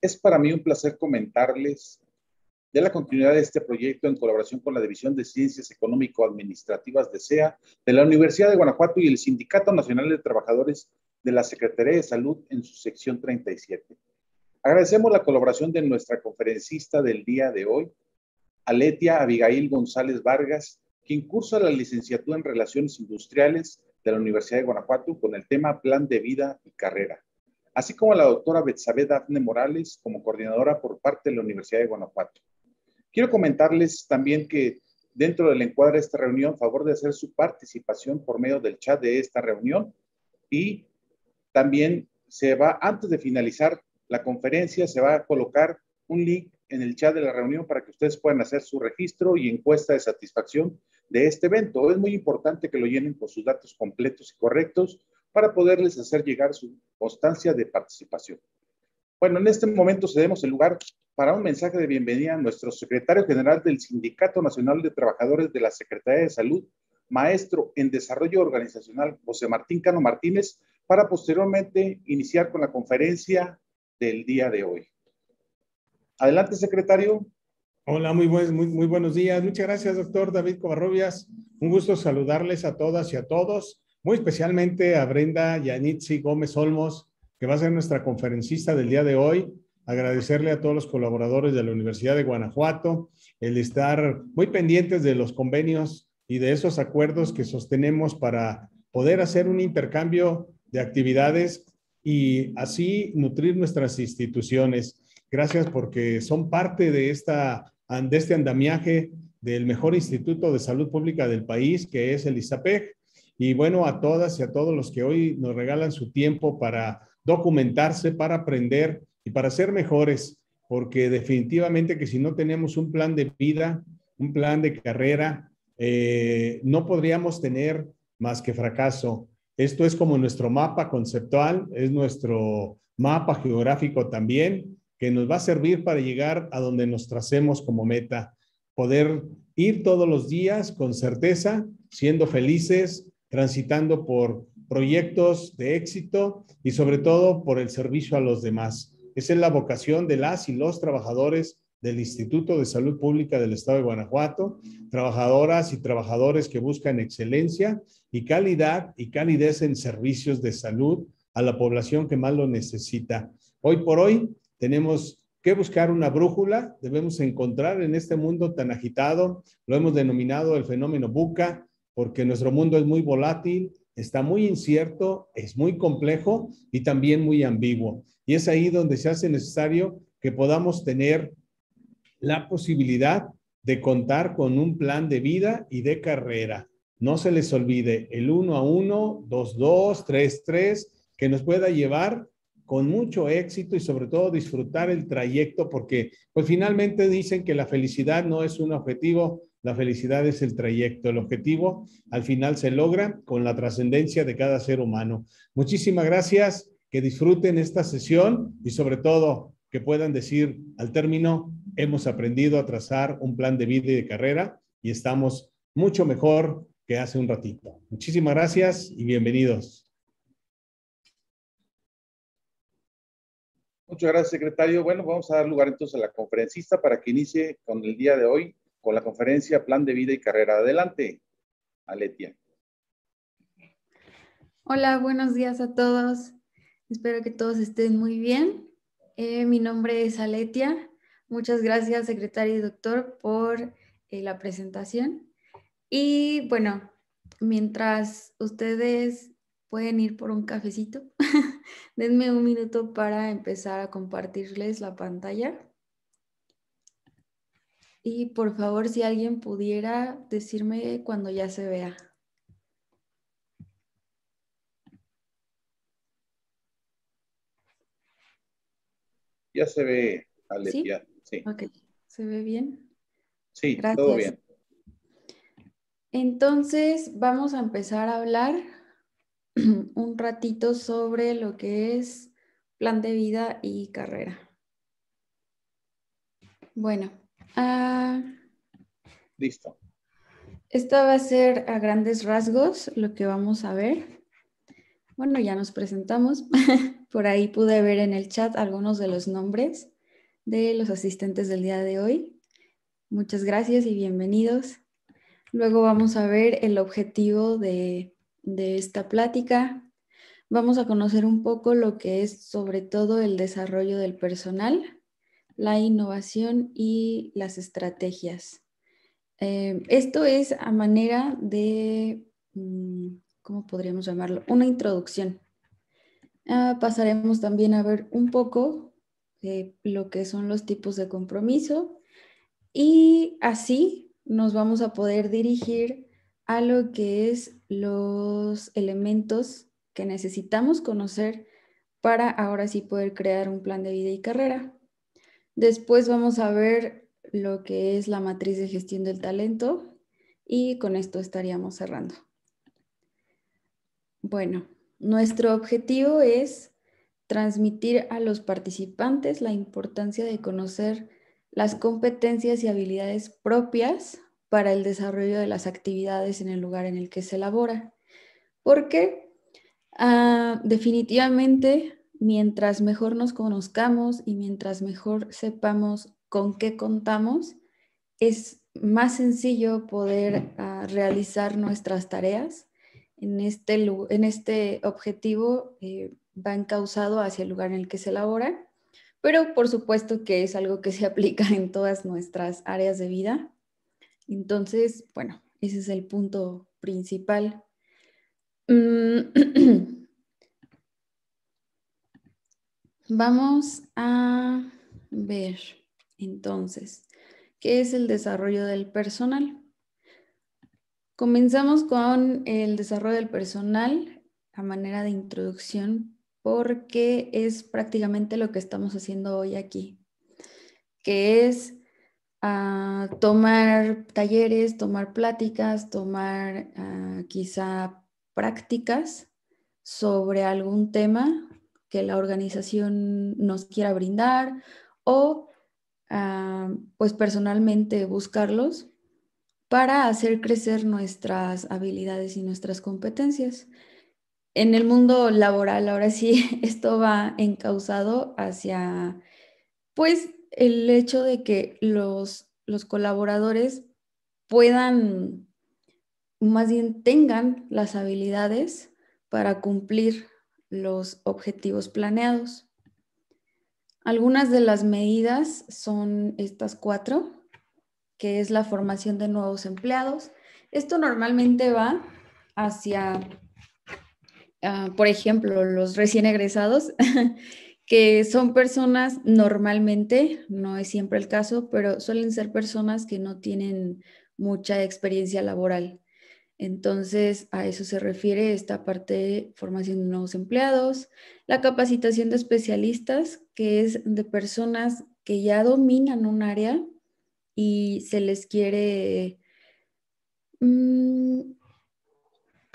Es para mí un placer comentarles de la continuidad de este proyecto en colaboración con la División de Ciencias Económico-Administrativas de SEA, de la Universidad de Guanajuato y el Sindicato Nacional de Trabajadores de la Secretaría de Salud en su sección 37. Agradecemos la colaboración de nuestra conferencista del día de hoy, Aletia Abigail González Vargas, quien cursa la licenciatura en Relaciones Industriales de la Universidad de Guanajuato con el tema Plan de Vida y Carrera así como a la doctora Betsabe Dafne Morales como coordinadora por parte de la Universidad de Guanajuato. Quiero comentarles también que dentro del encuadre de esta reunión, favor de hacer su participación por medio del chat de esta reunión y también se va, antes de finalizar la conferencia, se va a colocar un link en el chat de la reunión para que ustedes puedan hacer su registro y encuesta de satisfacción de este evento. Es muy importante que lo llenen con sus datos completos y correctos para poderles hacer llegar su constancia de participación. Bueno, en este momento cedemos el lugar para un mensaje de bienvenida a nuestro secretario general del Sindicato Nacional de Trabajadores de la Secretaría de Salud, maestro en desarrollo organizacional José Martín Cano Martínez, para posteriormente iniciar con la conferencia del día de hoy. Adelante, secretario. Hola, muy, muy, muy buenos días. Muchas gracias, doctor David Covarrubias. Un gusto saludarles a todas y a todos muy especialmente a Brenda Yanitzi Gómez Olmos, que va a ser nuestra conferencista del día de hoy. Agradecerle a todos los colaboradores de la Universidad de Guanajuato el estar muy pendientes de los convenios y de esos acuerdos que sostenemos para poder hacer un intercambio de actividades y así nutrir nuestras instituciones. Gracias porque son parte de, esta, este andamiaje del mejor instituto de salud pública del país, que es el ISAPEG, y bueno, a todas y a todos los que hoy nos regalan su tiempo para documentarse, para aprender y para ser mejores, porque definitivamente que si no tenemos un plan de vida, un plan de carrera, eh, no podríamos tener más que fracaso. Esto es como nuestro mapa conceptual, es nuestro mapa geográfico también, que nos va a servir para llegar a donde nos tracemos como meta. Poder ir todos los días con certeza, siendo felices, transitando por proyectos de éxito y sobre todo por el servicio a los demás. Esa es la vocación de las y los trabajadores del Instituto de Salud Pública del Estado de Guanajuato, trabajadoras y trabajadores que buscan excelencia y calidad y calidez en servicios de salud a la población que más lo necesita. Hoy por hoy tenemos que buscar una brújula, debemos encontrar en este mundo tan agitado, lo hemos denominado el fenómeno buca, porque nuestro mundo es muy volátil, está muy incierto, es muy complejo y también muy ambiguo. Y es ahí donde se hace necesario que podamos tener la posibilidad de contar con un plan de vida y de carrera. No se les olvide el 1 a uno, dos, dos, tres, tres, que nos pueda llevar con mucho éxito y sobre todo disfrutar el trayecto porque pues finalmente dicen que la felicidad no es un objetivo, la felicidad es el trayecto, el objetivo al final se logra con la trascendencia de cada ser humano. Muchísimas gracias, que disfruten esta sesión y sobre todo que puedan decir al término, hemos aprendido a trazar un plan de vida y de carrera y estamos mucho mejor que hace un ratito. Muchísimas gracias y bienvenidos. Muchas gracias, secretario. Bueno, vamos a dar lugar entonces a la conferencista para que inicie con el día de hoy con la conferencia Plan de Vida y Carrera. Adelante, Aletia. Hola, buenos días a todos. Espero que todos estén muy bien. Eh, mi nombre es Aletia. Muchas gracias, secretaria y doctor, por eh, la presentación. Y bueno, mientras ustedes pueden ir por un cafecito, denme un minuto para empezar a compartirles la pantalla. Y por favor, si alguien pudiera decirme cuando ya se vea. Ya se ve, Ale, ¿Sí? ¿Se ve bien? Sí, todo bien. Entonces, vamos a empezar a hablar un ratito sobre lo que es plan de vida y carrera. Bueno, Ah, Listo. Esto va a ser a grandes rasgos lo que vamos a ver. Bueno, ya nos presentamos. Por ahí pude ver en el chat algunos de los nombres de los asistentes del día de hoy. Muchas gracias y bienvenidos. Luego vamos a ver el objetivo de, de esta plática, vamos a conocer un poco lo que es sobre todo el desarrollo del personal la innovación y las estrategias. Eh, esto es a manera de, mm, ¿cómo podríamos llamarlo? Una introducción. Ah, pasaremos también a ver un poco lo que son los tipos de compromiso y así nos vamos a poder dirigir a lo que es los elementos que necesitamos conocer para ahora sí poder crear un plan de vida y carrera. Después vamos a ver lo que es la matriz de gestión del talento y con esto estaríamos cerrando. Bueno, nuestro objetivo es transmitir a los participantes la importancia de conocer las competencias y habilidades propias para el desarrollo de las actividades en el lugar en el que se elabora. Porque ah, definitivamente mientras mejor nos conozcamos y mientras mejor sepamos con qué contamos, es más sencillo poder ah, realizar nuestras tareas. En este, en este objetivo eh, va encauzado hacia el lugar en el que se elabora, pero por supuesto que es algo que se aplica en todas nuestras áreas de vida. Entonces, bueno, ese es el punto principal. Mm, Vamos a ver entonces qué es el desarrollo del personal. Comenzamos con el desarrollo del personal a manera de introducción porque es prácticamente lo que estamos haciendo hoy aquí, que es ah, tomar talleres, tomar pláticas, tomar ah, quizá prácticas sobre algún tema que la organización nos quiera brindar o ah, pues personalmente buscarlos para hacer crecer nuestras habilidades y nuestras competencias. En el mundo laboral, ahora sí, esto va encauzado hacia, pues, el hecho de que los, los colaboradores puedan, más bien tengan las habilidades para cumplir los objetivos planeados. Algunas de las medidas son estas cuatro, que es la formación de nuevos empleados. Esto normalmente va hacia, ah, por ejemplo, los recién egresados, que son personas normalmente, no es siempre el caso, pero suelen ser personas que no tienen mucha experiencia laboral. Entonces, a eso se refiere esta parte de formación de nuevos empleados, la capacitación de especialistas, que es de personas que ya dominan un área y se les quiere, mm,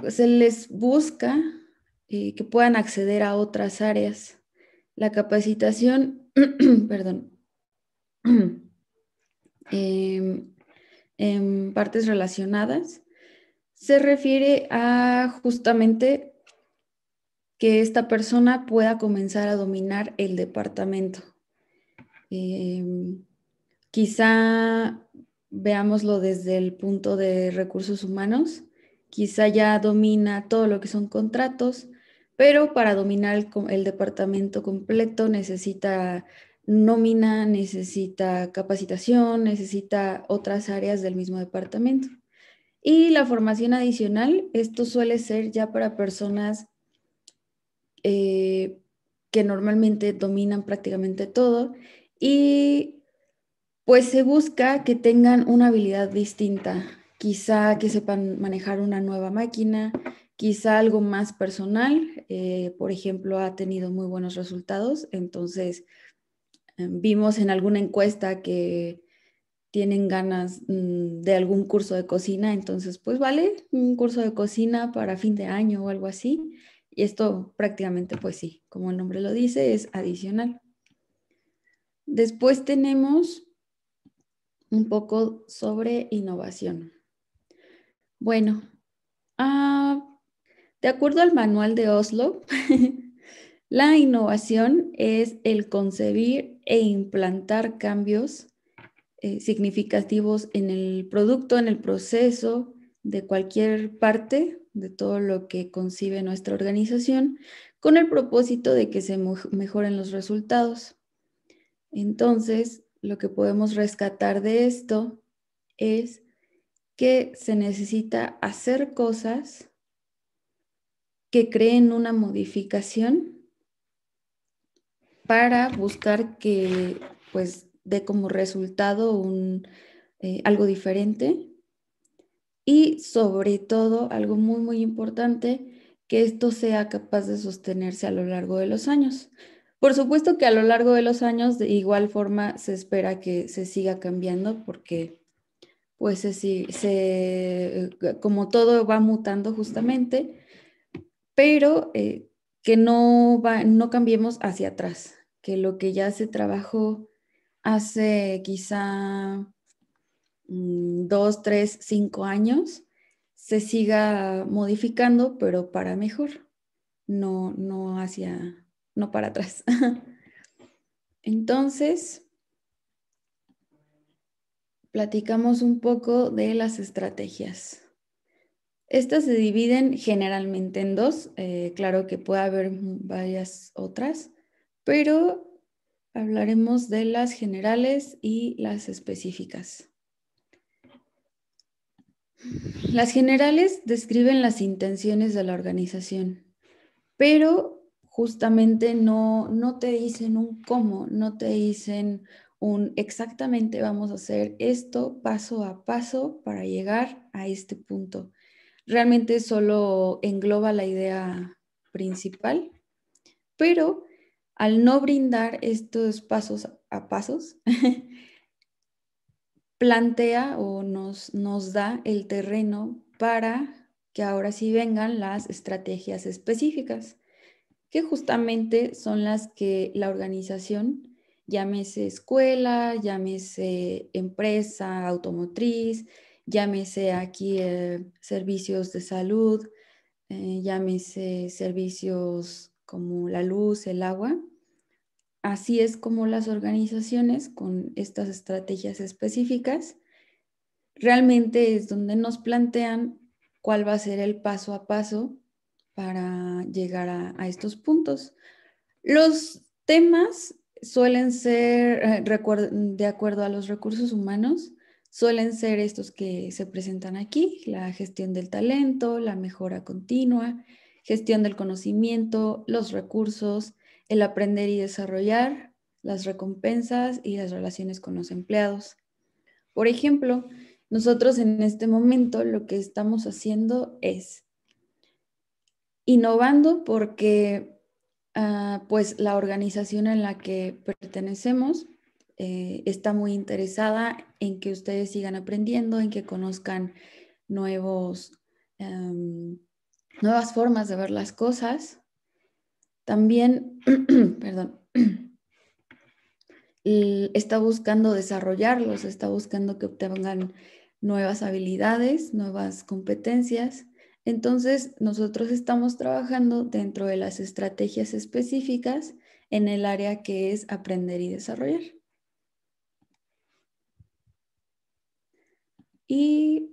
se les busca eh, que puedan acceder a otras áreas. La capacitación, perdón, em, en partes relacionadas se refiere a justamente que esta persona pueda comenzar a dominar el departamento. Em, quizá veámoslo desde el punto de recursos humanos, quizá ya domina todo lo que son contratos, pero para dominar el departamento completo necesita nómina, necesita capacitación, necesita otras áreas del mismo departamento. Y la formación adicional, esto suele ser ya para personas eh, que normalmente dominan prácticamente todo y pues se busca que tengan una habilidad distinta, quizá que sepan manejar una nueva máquina, quizá algo más personal, eh, por ejemplo, ha tenido muy buenos resultados, entonces em, vimos en alguna encuesta que tienen ganas mm, de algún curso de cocina, entonces pues vale un curso de cocina para fin de año o algo así. Y esto prácticamente pues sí, como el nombre lo dice, es adicional. Después tenemos un poco sobre innovación. Bueno, ah, de acuerdo al manual de Oslo, la innovación es el concebir e implantar cambios eh, significativos en el producto, en el proceso de cualquier parte de todo lo que concibe nuestra organización, con el propósito de que se mejoren los resultados. Entonces, lo que podemos rescatar de esto es que se necesita hacer cosas que creen una modificación para buscar que pues de como resultado eh, algo diferente. Y sobre todo, algo muy, muy importante, que esto sea capaz de sostenerse a lo largo de los años. Por supuesto que a lo largo de los años, de igual forma, se espera que se siga cambiando porque, pues, se, se, eh, como todo va mutando justamente, pero eh, que no, no cambiemos hacia atrás, que lo que ya se trabajó hace quizá mm, dos, tres, cinco años se siga modificando, pero para mejor, no, no hacia, no para atrás. Entonces, platicamos un poco de las estrategias. Estas se dividen generalmente en dos, eh, claro que puede haber varias otras, pero Hablaremos de las generales y las específicas. Las generales describen las intenciones de la organización, pero justamente no, te dicen un cómo, no te dicen un exactamente vamos a hacer esto paso a paso para llegar a este punto. Realmente solo engloba la idea principal, pero al no brindar estos pasos a pasos, plantea o nos, nos da el terreno para que ahora sí vengan las estrategias específicas, que justamente son las que la organización, llámese escuela, llámese empresa automotriz, llámese aquí eh, servicios de salud, eh, llámese servicios como la luz, el agua. Así es como las organizaciones con estas estrategias específicas realmente es donde nos plantean cuál va a ser el paso a paso para llegar a, estos puntos. Los temas suelen ser, eh, de acuerdo a los recursos humanos, suelen ser estos que se presentan aquí, la gestión del talento, la mejora continua, gestión del conocimiento, los recursos, el aprender y desarrollar, las recompensas y las relaciones con los empleados. Por ejemplo, nosotros en este momento lo que estamos haciendo es innovando porque ah, pues la organización en la que pertenecemos eh, está muy interesada en que ustedes sigan aprendiendo, en que conozcan nuevos em, nuevas formas de ver las cosas. También, perdón, está buscando desarrollarlos, está buscando que obtengan nuevas habilidades, nuevas competencias. Entonces, nosotros estamos trabajando dentro de las estrategias específicas en el área que es aprender y desarrollar. Y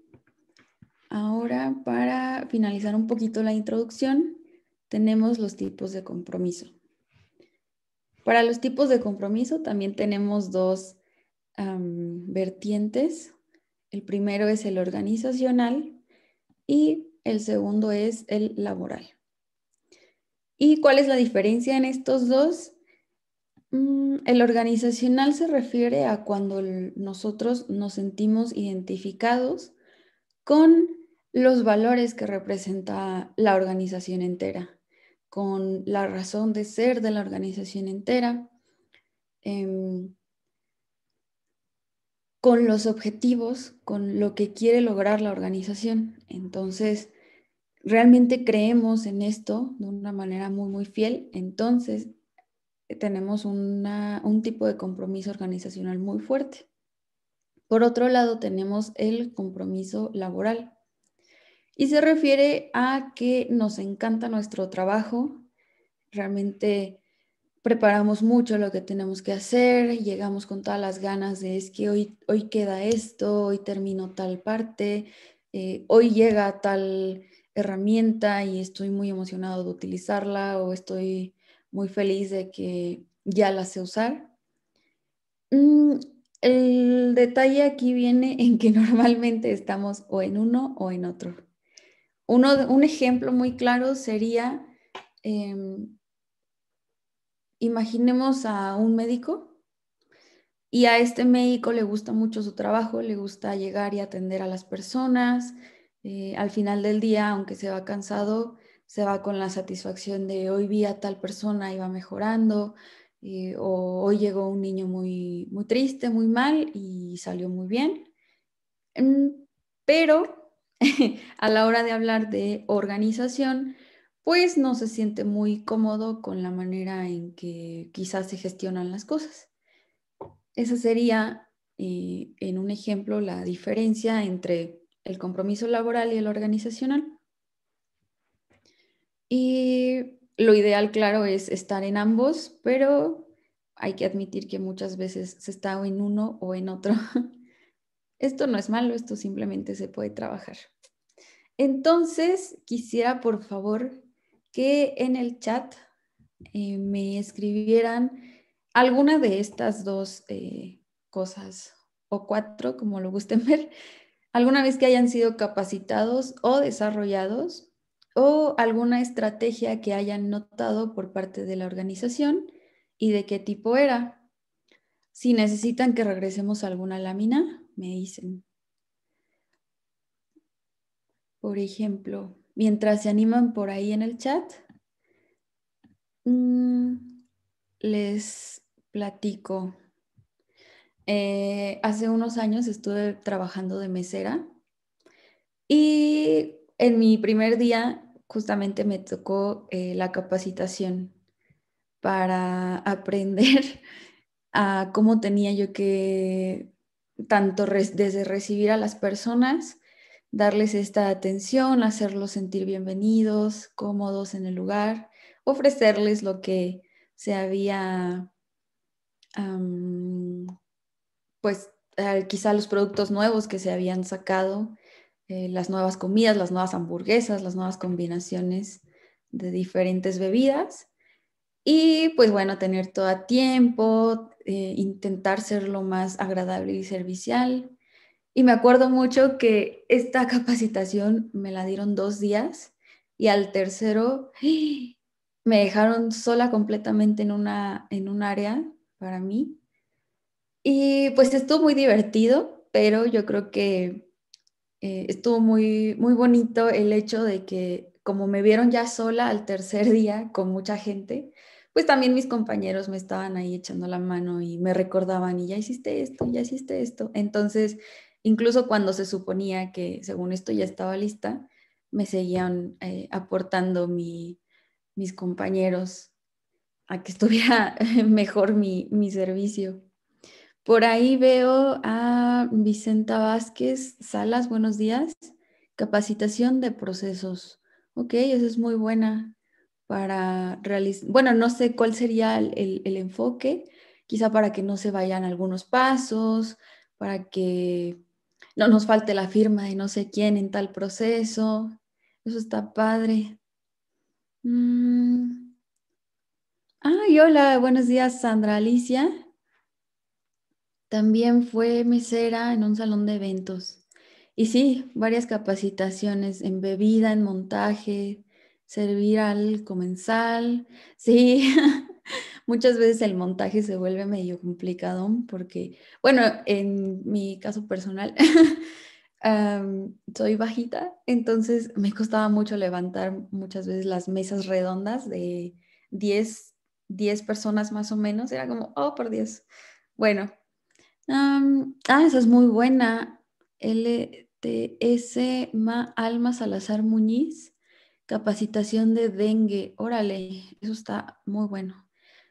Ahora, para finalizar un poquito la introducción, tenemos los tipos de compromiso. Para los tipos de compromiso también tenemos dos vertientes. El primero es el organizacional y el segundo es el laboral. ¿Y cuál es la diferencia en estos dos? Mm, el organizacional se refiere a cuando nosotros nos sentimos identificados con los valores que representa la organización entera, con la razón de ser de la organización entera, em, con los objetivos, con lo que quiere lograr la organización. Entonces, realmente creemos en esto de una manera muy, muy fiel, entonces tenemos un tipo de compromiso organizacional muy fuerte. Por otro lado, tenemos el compromiso laboral, y se refiere a que nos encanta nuestro trabajo, realmente preparamos mucho lo que tenemos que hacer, llegamos con todas las ganas de es que hoy, hoy queda esto, hoy termino tal parte, eh, hoy llega tal herramienta y estoy muy emocionado de utilizarla o estoy muy feliz de que ya la sé usar. Mm, el detalle aquí viene en que normalmente estamos o en uno o en otro un ejemplo muy claro sería, em, imaginemos a un médico y a este médico le gusta mucho su trabajo, le gusta llegar y atender a las personas. Eh, al final del día, aunque se va cansado, se va con la satisfacción de hoy vi a tal persona iba mejorando, eh, o hoy llegó un niño muy, muy triste, muy mal y salió muy bien. Mm, pero a la hora de hablar de organización, pues no se siente muy cómodo con la manera en que quizás se gestionan las cosas. Esa sería, eh, en un ejemplo, la diferencia entre el compromiso laboral y el organizacional. Y lo ideal, claro, es estar en ambos, pero hay que admitir que muchas veces se está en uno o en otro. Esto no es malo, esto simplemente se puede trabajar. Entonces, quisiera por favor que en el chat eh, me escribieran alguna de estas dos eh, cosas o cuatro, como lo gusten ver, alguna vez que hayan sido capacitados o desarrollados o alguna estrategia que hayan notado por parte de la organización y de qué tipo era. Si necesitan que regresemos a alguna lámina, me dicen. Por ejemplo, mientras se animan por ahí en el chat, mm, les platico. Eh, hace unos años estuve trabajando de mesera y en mi primer día justamente me tocó eh, la capacitación para aprender a cómo tenía yo que tanto desde recibir a las personas, darles esta atención, hacerlos sentir bienvenidos, cómodos en el lugar, ofrecerles lo que se había, pues eh, quizá los productos nuevos que se habían sacado, eh, las nuevas comidas, las nuevas hamburguesas, las nuevas combinaciones de diferentes bebidas y pues bueno, tener todo a tiempo, eh, intentar ser lo más agradable y servicial. Y me acuerdo mucho que esta capacitación me la dieron dos días y al tercero me dejaron sola completamente en, una, un área para mí. Y pues estuvo muy divertido, pero yo creo que eh, estuvo muy, muy bonito el hecho de que como me vieron ya sola al tercer día con mucha gente, pues también mis compañeros me estaban ahí echando la mano y me recordaban, y ya hiciste esto, ya hiciste esto. Entonces, incluso cuando se suponía que según esto ya estaba lista, me seguían eh, aportando mis compañeros a que estuviera mejor mi, servicio. Por ahí veo a Vicenta Vázquez Salas, buenos días. Capacitación de procesos. Ok, eso es muy buena para realizar, bueno, no sé cuál sería el, enfoque, quizá para que no se vayan algunos pasos, para que no nos falte la firma de no sé quién en tal proceso. Eso está padre. Mm. Ay, hola, buenos días, Sandra Alicia. También fue mesera en un salón de eventos. Y sí, varias capacitaciones en bebida, en montaje, servir al comensal. Sí, muchas veces el montaje se vuelve medio complicado porque, bueno, en mi caso personal, soy bajita, entonces me costaba mucho levantar muchas veces las mesas redondas de 10, 10 personas más o menos. Era como, oh, por Dios. Bueno. ah, esa es muy buena. LTS Ma Alma Salazar Muñiz capacitación de dengue. Órale, eso está muy bueno.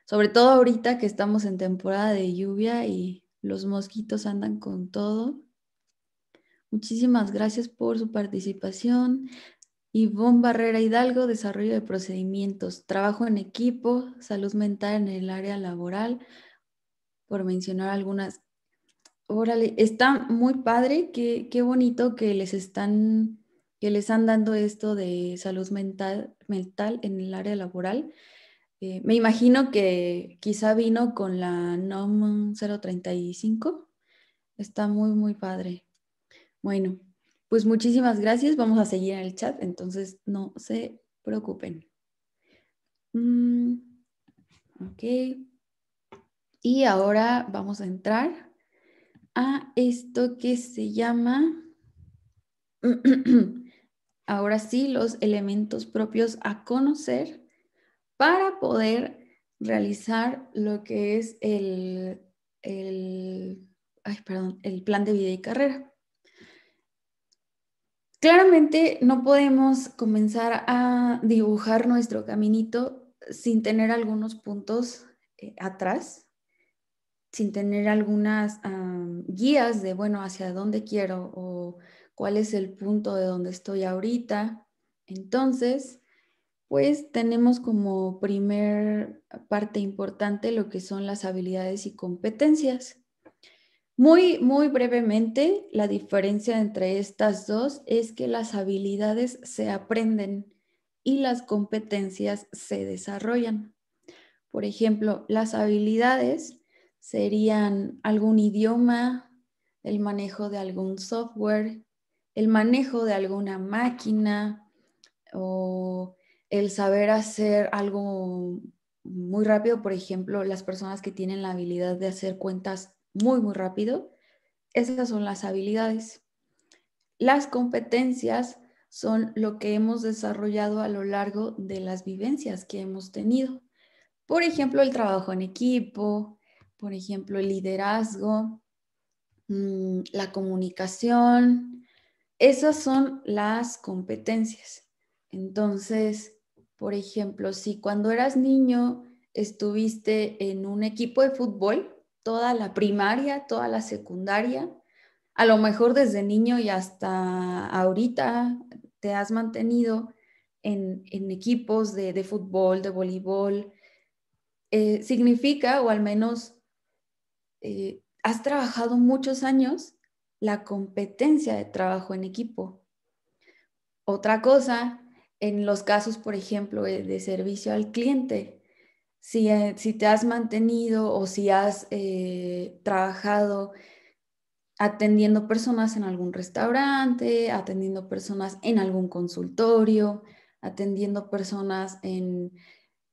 Sobre todo ahorita que estamos en temporada de lluvia y los mosquitos andan con todo. Muchísimas gracias por su participación. Ivonne Barrera Hidalgo, desarrollo de procedimientos, trabajo en equipo, salud mental en el área laboral, por mencionar algunas. Órale, está muy padre, qué, qué bonito que les están que les están dando esto de salud mental, en el área laboral. Eh, me imagino que quizá vino con la NOM 035. Está muy, muy padre. Bueno, pues muchísimas gracias. Vamos a seguir en el chat, entonces no se preocupen. Mm, ok. Y ahora vamos a entrar a esto que se llama ahora sí los elementos propios a conocer para poder realizar lo que es el, plan de vida y carrera. Claramente no podemos comenzar a dibujar nuestro caminito sin tener algunos puntos eh, atrás, sin tener algunas guías de, bueno, hacia dónde quiero o cuál es el punto de donde estoy ahorita. Entonces, pues tenemos como primer parte importante lo que son las habilidades y competencias. Muy, muy brevemente, la diferencia entre estas dos es que las habilidades se aprenden y las competencias se desarrollan. Por ejemplo, las habilidades serían algún idioma, el manejo de algún software, el manejo de alguna máquina o el saber hacer algo muy rápido, por ejemplo, las personas que tienen la habilidad de hacer cuentas muy, muy rápido, esas son las habilidades. Las competencias son lo que hemos desarrollado a lo largo de las vivencias que hemos tenido. Por ejemplo, el trabajo en equipo, por ejemplo, el liderazgo, mm, la comunicación, esas son las competencias. Entonces, por ejemplo, si cuando eras niño estuviste en un equipo de fútbol, toda la primaria, toda la secundaria, a lo mejor desde niño y hasta ahorita te has mantenido en, equipos de, fútbol, de voleibol, eh, significa, o al menos eh, has trabajado muchos años la competencia de trabajo en equipo. Otra cosa, en los casos, por ejemplo, de servicio al cliente, eh, si, te has mantenido o si has eh, trabajado atendiendo personas en algún restaurante, atendiendo personas en algún consultorio, atendiendo personas en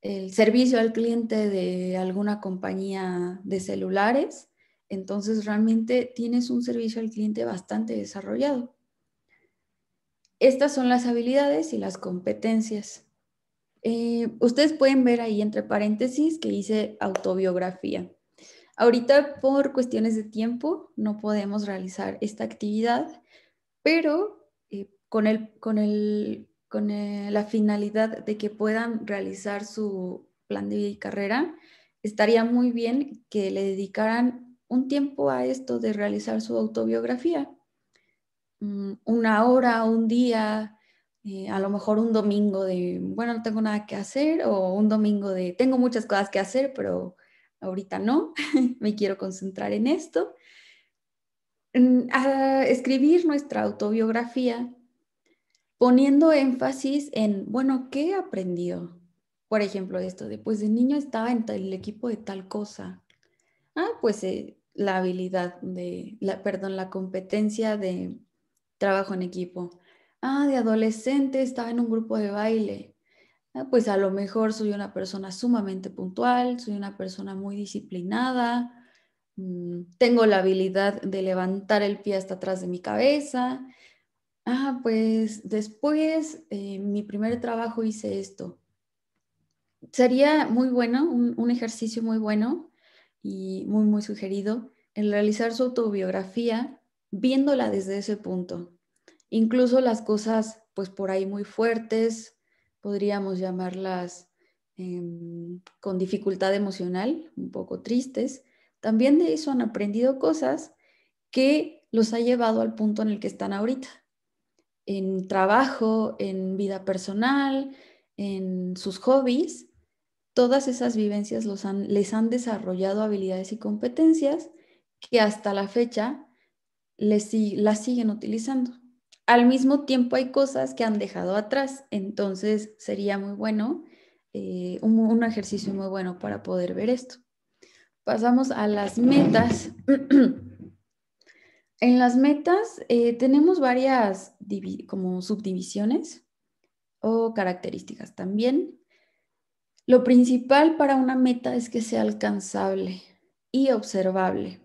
el servicio al cliente de alguna compañía de celulares, entonces realmente tienes un servicio al cliente bastante desarrollado. Estas son las habilidades y las competencias. Eh, ustedes pueden ver ahí entre paréntesis que hice autobiografía. Ahorita por cuestiones de tiempo no podemos realizar esta actividad, pero eh, con, con, con eh, la finalidad de que puedan realizar su plan de vida y carrera, estaría muy bien que le dedicaran un tiempo a esto de realizar su autobiografía, mm, una hora, un día, eh, a lo mejor un domingo de, bueno, no tengo nada que hacer, o un domingo de, tengo muchas cosas que hacer, pero ahorita no, me quiero concentrar en esto. Mm, a escribir nuestra autobiografía poniendo énfasis en, bueno, ¿qué aprendió? Por ejemplo, esto de, pues de niño estaba en el equipo de tal cosa, Ah, pues eh, la habilidad de, la, perdón, la competencia de trabajo en equipo. Ah, de adolescente estaba en un grupo de baile. Ah, pues a lo mejor soy una persona sumamente puntual, soy una persona muy disciplinada, mm, tengo la habilidad de levantar el pie hasta atrás de mi cabeza. Ah, pues después, eh, mi primer trabajo hice esto. Sería muy bueno, un ejercicio muy bueno y muy, muy sugerido en realizar su autobiografía viéndola desde ese punto. Incluso las cosas, pues por ahí muy fuertes, podríamos llamarlas em, con dificultad emocional, un poco tristes, también de eso han aprendido cosas que los ha llevado al punto en el que están ahorita, en trabajo, en vida personal, en sus hobbies, todas esas vivencias les han desarrollado habilidades y competencias que hasta la fecha las siguen utilizando. Al mismo tiempo hay cosas que han dejado atrás, entonces sería muy bueno, eh, un, ejercicio muy bueno para poder ver esto. Pasamos a las metas. En las metas eh, tenemos varias como subdivisiones o características también. Lo principal para una meta es que sea alcanzable y observable.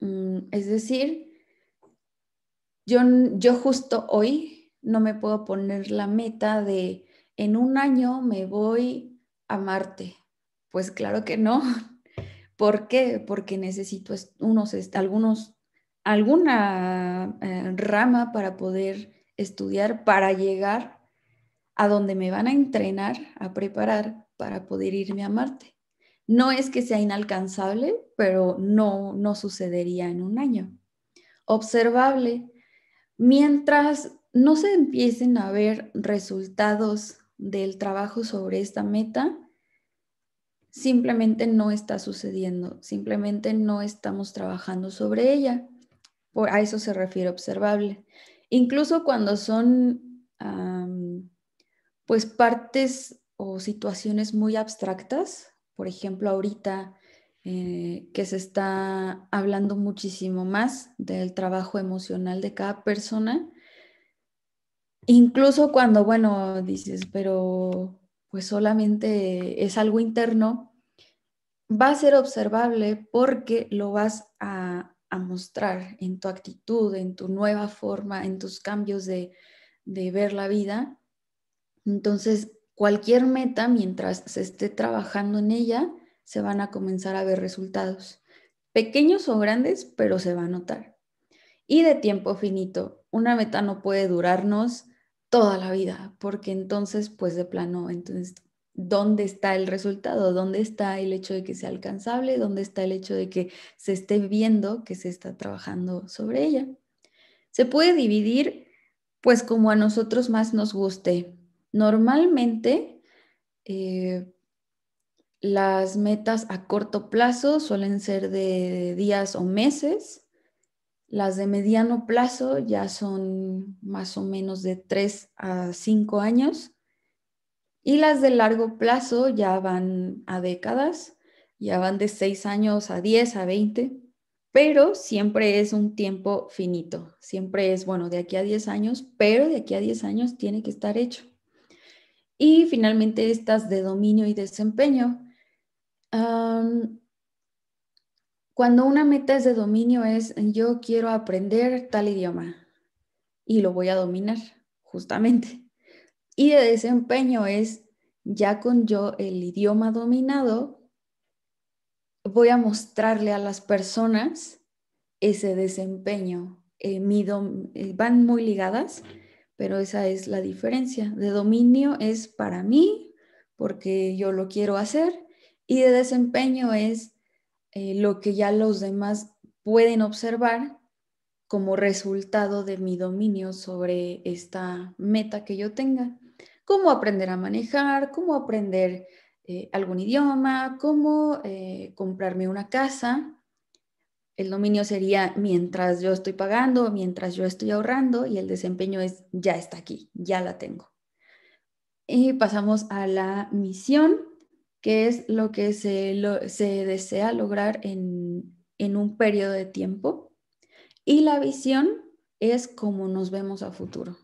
Mm, es decir, yo, yo justo hoy no me puedo poner la meta de en un año me voy a Marte. Pues claro que no. ¿Por qué? Porque necesito unos, algunos, alguna eh, rama para poder estudiar, para llegar a donde me van a entrenar, a preparar para poder irme a Marte. No es que sea inalcanzable, pero no, no sucedería en un año. Observable, mientras no se empiecen a ver resultados del trabajo sobre esta meta, simplemente no está sucediendo, simplemente no estamos trabajando sobre ella. a eso se refiere observable. Incluso cuando son pues partes o situaciones muy abstractas, por ejemplo, ahorita eh, que se está hablando muchísimo más del trabajo emocional de cada persona, incluso cuando, bueno, dices, pero pues solamente es algo interno, va a ser observable porque lo vas a, mostrar en tu actitud, en tu nueva forma, en tus cambios de, de ver la vida. Entonces, cualquier meta, mientras se esté trabajando en ella, se van a comenzar a ver resultados, pequeños o grandes, pero se va a notar. Y de tiempo finito, una meta no puede durarnos toda la vida, porque entonces, pues de plano, entonces, ¿dónde está el resultado? ¿Dónde está el hecho de que sea alcanzable? ¿Dónde está el hecho de que se esté viendo que se está trabajando sobre ella? Se puede dividir, pues como a nosotros más nos guste, Normalmente, eh, las metas a corto plazo suelen ser de días o meses. Las de mediano plazo ya son más o menos de 3 a 5 años. Y las de largo plazo ya van a décadas, ya van de 6 años a 10, a 20, pero siempre es un tiempo finito. Siempre es, bueno, de aquí a 10 años, pero de aquí a 10 años tiene que estar hecho. Y finalmente estas de dominio y desempeño. cuando una meta es de dominio es yo quiero aprender tal idioma y lo voy a dominar, justamente. Y de desempeño es ya con yo el idioma dominado, voy a mostrarle a las personas ese desempeño. Eh, mi eh, van muy ligadas pero esa es la diferencia. De dominio es para mí, porque yo lo quiero hacer, y de desempeño es eh, lo que ya los demás pueden observar como resultado de mi dominio sobre esta meta que yo tenga. Cómo aprender a manejar, cómo aprender eh, algún idioma, cómo eh, comprarme una casa, el dominio sería mientras yo estoy pagando, mientras yo estoy ahorrando y el desempeño es ya está aquí, ya la tengo. Y pasamos a la misión, que es lo que se, desea lograr en, en un periodo de tiempo. Y la visión es cómo nos vemos a futuro.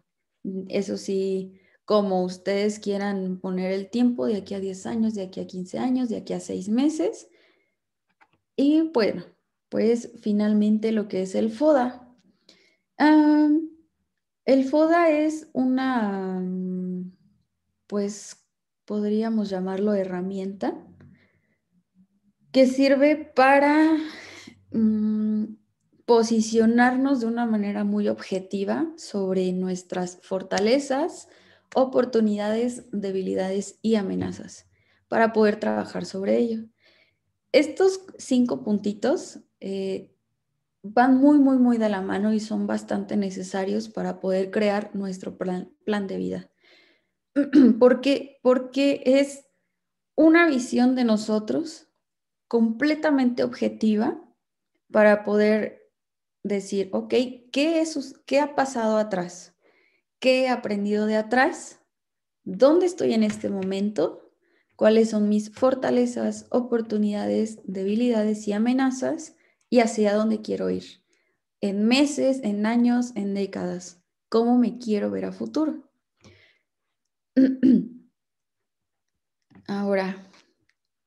Eso sí, como ustedes quieran poner el tiempo de aquí a 10 años, de aquí a 15 años, de aquí a 6 meses. Y bueno, pues finalmente lo que es el FODA. el FODA es una, pues podríamos llamarlo herramienta, que sirve para mm, posicionarnos de una manera muy objetiva sobre nuestras fortalezas, oportunidades, debilidades y amenazas para poder trabajar sobre ello. Estos cinco puntitos eh, van muy, muy, muy de la mano y son bastante necesarios para poder crear nuestro plan, de vida. porque, porque es una visión de nosotros completamente objetiva para poder decir, ok, ¿qué, es, ¿qué ha pasado atrás? ¿Qué he aprendido de atrás? ¿Dónde estoy en este momento? ¿Cuáles son mis fortalezas, oportunidades, debilidades y amenazas? y hacia dónde quiero ir. En meses, en años, en décadas. ¿Cómo me quiero ver a futuro? Ahora,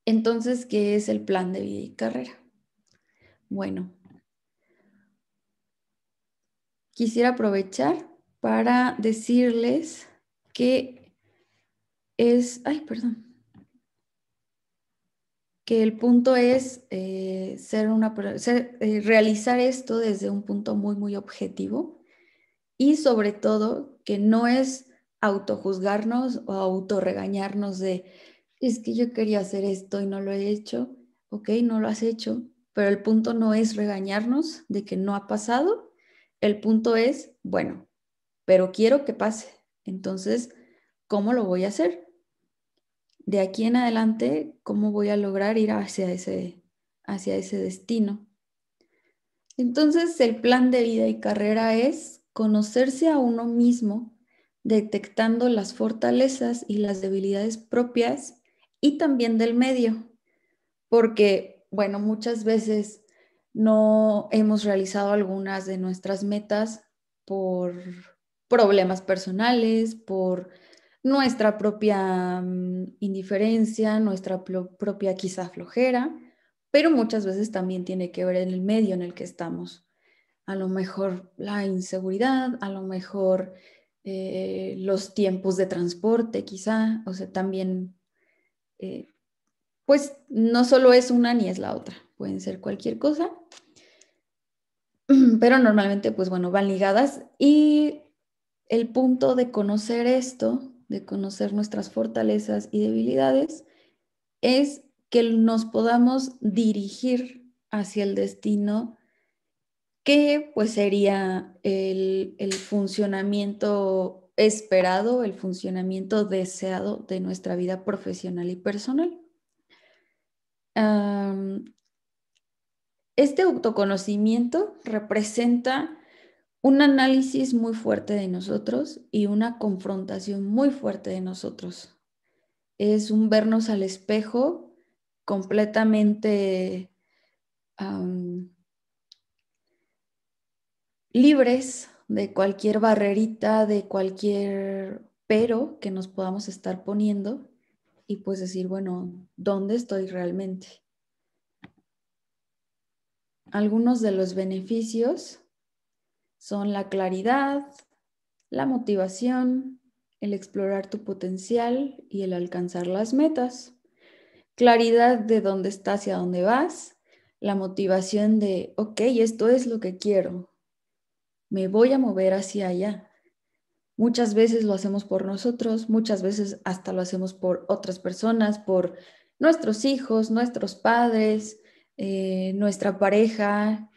entonces, ¿qué es el plan de vida y carrera? Bueno, quisiera aprovechar para decirles que es, ay, perdón, que el punto es eh, ser una, eh, realizar esto desde un punto muy, muy objetivo y sobre todo que no es autojuzgarnos o autorregañarnos de, es que yo quería hacer esto y no lo he hecho, ok, no lo has hecho, pero el punto no es regañarnos de que no ha pasado, el punto es, bueno, pero quiero que pase, entonces, ¿cómo lo voy a hacer? de aquí en adelante, ¿cómo voy a lograr ir hacia ese, hacia ese destino? Entonces, el plan de vida y carrera es conocerse a uno mismo, detectando las fortalezas y las debilidades propias y también del medio, porque, bueno, muchas veces no hemos realizado algunas de nuestras metas por problemas personales, por nuestra propia mm, indiferencia, nuestra propia quizá flojera, pero muchas veces también tiene que ver en el medio en el que estamos. A lo mejor la inseguridad, a lo mejor eh, los tiempos de transporte quizá, o sea, también, eh, pues no solo es una ni es la otra, pueden ser cualquier cosa, pero normalmente, pues bueno, van ligadas y el punto de conocer esto de conocer nuestras fortalezas y debilidades, es que nos podamos dirigir hacia el destino que pues sería el, funcionamiento esperado, el funcionamiento deseado de nuestra vida profesional y personal. este autoconocimiento representa un análisis muy fuerte de nosotros y una confrontación muy fuerte de nosotros. Es un vernos al espejo completamente libres de cualquier barrerita, de cualquier pero que nos podamos estar poniendo y pues decir, bueno, ¿dónde estoy realmente? Algunos de los beneficios son la claridad, la motivación, el explorar tu potencial y el alcanzar las metas. Claridad de dónde estás y a dónde vas. La motivación de, ok, esto es lo que quiero. Me voy a mover hacia allá. Muchas veces lo hacemos por nosotros, muchas veces hasta lo hacemos por otras personas, por nuestros hijos, nuestros padres, eh, nuestra pareja,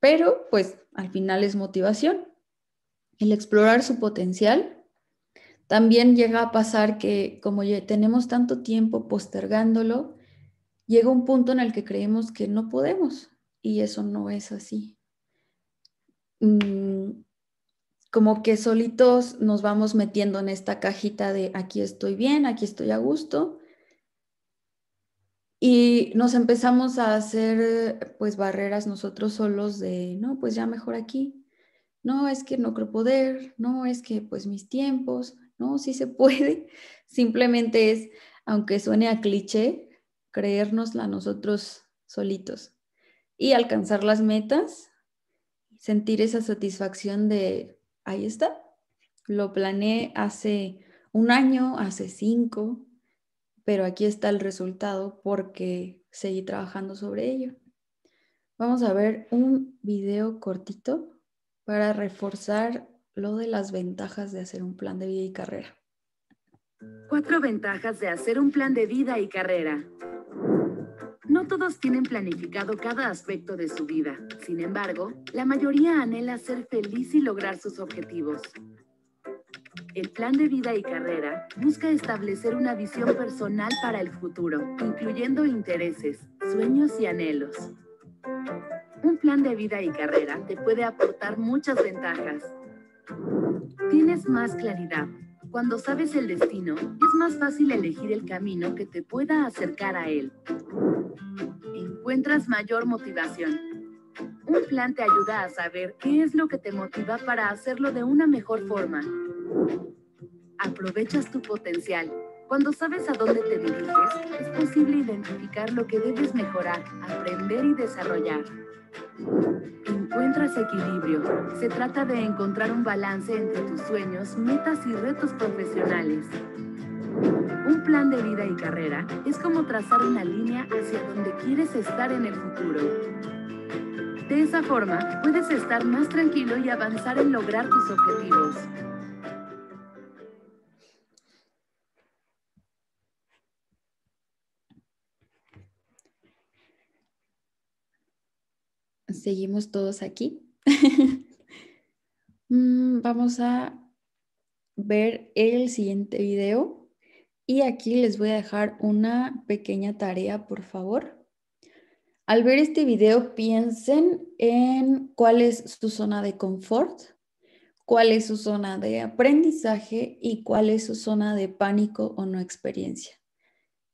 pero pues al final es motivación. El explorar su potencial. También llega a pasar que como tenemos tanto tiempo postergándolo, llega un punto en el que creemos que no podemos y eso no es así. Mm, como que solitos nos vamos metiendo en esta cajita de aquí estoy bien, aquí estoy a gusto y nos empezamos a hacer pues barreras nosotros solos de, no, pues ya mejor aquí, no, es que no creo poder, no, es que pues mis tiempos, no, sí se puede. Simplemente es, aunque suene a cliché, creérnosla nosotros solitos y alcanzar las metas, sentir esa satisfacción de, ahí está, lo planeé hace un año, hace cinco, pero aquí está el resultado porque seguí trabajando sobre ello. Vamos a ver un video cortito para reforzar lo de las ventajas de hacer un plan de vida y carrera. Cuatro ventajas de hacer un plan de vida y carrera. No todos tienen planificado cada aspecto de su vida. Sin embargo, la mayoría anhela ser feliz y lograr sus objetivos. El plan de vida y carrera busca establecer una visión personal para el futuro, incluyendo intereses, sueños y anhelos. Un plan de vida y carrera te puede aportar muchas ventajas. Tienes más claridad. Cuando sabes el destino, es más fácil elegir el camino que te pueda acercar a él. Encuentras mayor motivación, un plan te ayuda a saber qué es lo que te motiva para hacerlo de una mejor forma. Aprovechas tu potencial. Cuando sabes a dónde te diriges, es posible identificar lo que debes mejorar, aprender y desarrollar. Encuentras equilibrio. Se trata de encontrar un balance entre tus sueños, metas y retos profesionales. Un plan de vida y carrera es como trazar una línea hacia donde quieres estar en el futuro. De esa forma, puedes estar más tranquilo y avanzar en lograr tus objetivos. seguimos todos aquí. Mm, vamos a ver el siguiente video y aquí les voy a dejar una pequeña tarea, por favor. Al ver este video, piensen en cuál es su zona de confort, cuál es su zona de aprendizaje y cuál es su zona de pánico o no experiencia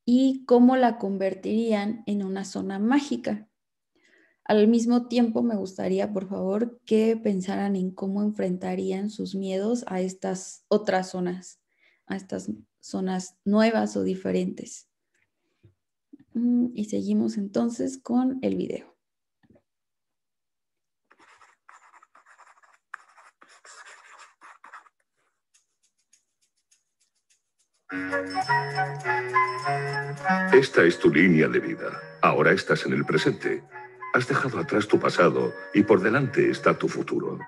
y cómo la convertirían en una zona mágica. Al mismo tiempo, me gustaría, por favor, que pensaran en cómo enfrentarían sus miedos a estas otras zonas, a estas zonas nuevas o diferentes. Mm, y seguimos entonces con el video. Esta es tu línea de vida. Ahora estás en el presente. Has dejado atrás tu pasado y por delante está tu futuro.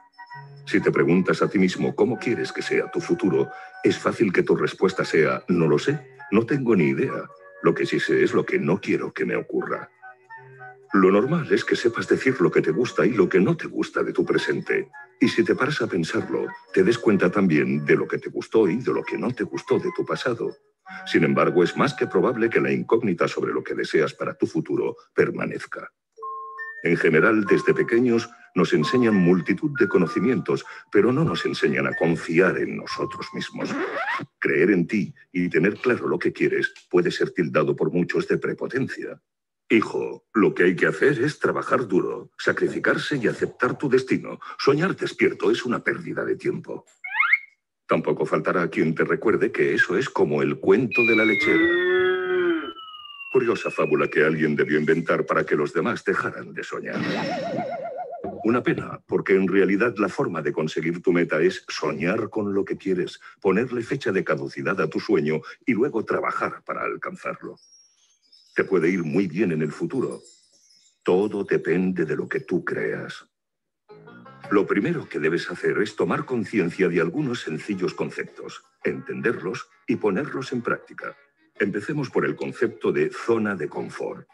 Si te preguntas a ti mismo cómo quieres que sea tu futuro, es fácil que tu respuesta sea, no lo sé, no tengo ni idea, lo que sí sé es lo que no quiero que me ocurra. Lo normal es que sepas decir lo que te gusta y lo que no te gusta de tu presente. Y si te paras a pensarlo, te des cuenta también de lo que te gustó y de lo que no te gustó de tu pasado. Sin embargo, es más que probable que la incógnita sobre lo que deseas para tu futuro permanezca. En general, desde pequeños nos enseñan multitud de conocimientos, pero no nos enseñan a confiar en nosotros mismos. Creer en ti y tener claro lo que quieres puede ser tildado por muchos de prepotencia. Hijo, lo que hay que hacer es trabajar duro, sacrificarse y aceptar tu destino. Soñar despierto es una pérdida de tiempo. Tampoco faltará quien te recuerde que eso es como el cuento de la lechera. Curiosa fábula que alguien debió inventar para que los demás dejaran de soñar. Una pena, porque en realidad la forma de conseguir tu meta es soñar con lo que quieres, ponerle fecha de caducidad a tu sueño y luego trabajar para alcanzarlo. Te puede ir muy bien en el futuro. Todo depende de lo que tú creas. Lo primero que debes hacer es tomar conciencia de algunos sencillos conceptos, entenderlos y ponerlos en práctica. Empecemos por el concepto de zona de confort.